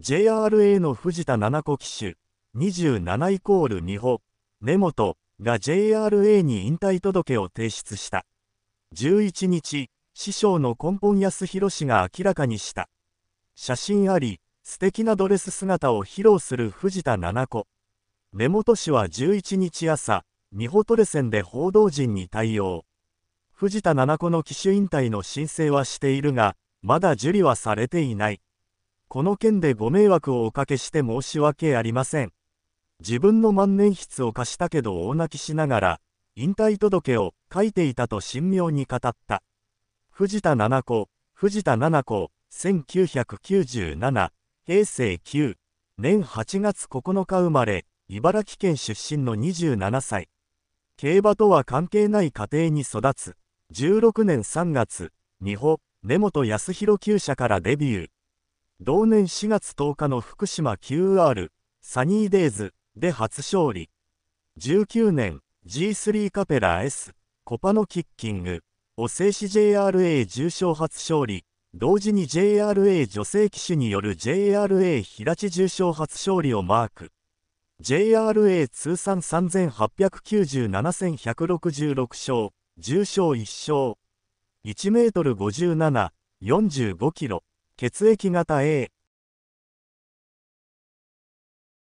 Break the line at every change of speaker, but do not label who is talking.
JRA の藤田七子騎手、27イコール美穂、根本が JRA に引退届を提出した。11日、師匠の根本康弘氏が明らかにした。写真あり、素敵なドレス姿を披露する藤田七子。根本氏は11日朝、美穂トレセンで報道陣に対応。藤田七子の騎手引退の申請はしているが、まだ受理はされていない。この件でご迷惑をおかけして申し訳ありません。自分の万年筆を貸したけど大泣きしながら、引退届を書いていたと神妙に語った。藤田七子、藤田七子、1997、平成9年8月9日生まれ、茨城県出身の27歳。競馬とは関係ない家庭に育つ。16年3月、美保、根本康弘厩舎からデビュー。同年4月10日の福島 QR サニーデイズで初勝利19年 G3 カペラ S コパノキッキングを制止 JRA 重賞初勝利同時に JRA 女性騎手による JRA 平地重賞初勝利をマーク JRA 通算3897戦166勝重賞1勝1メートル57 45キロ血液型 A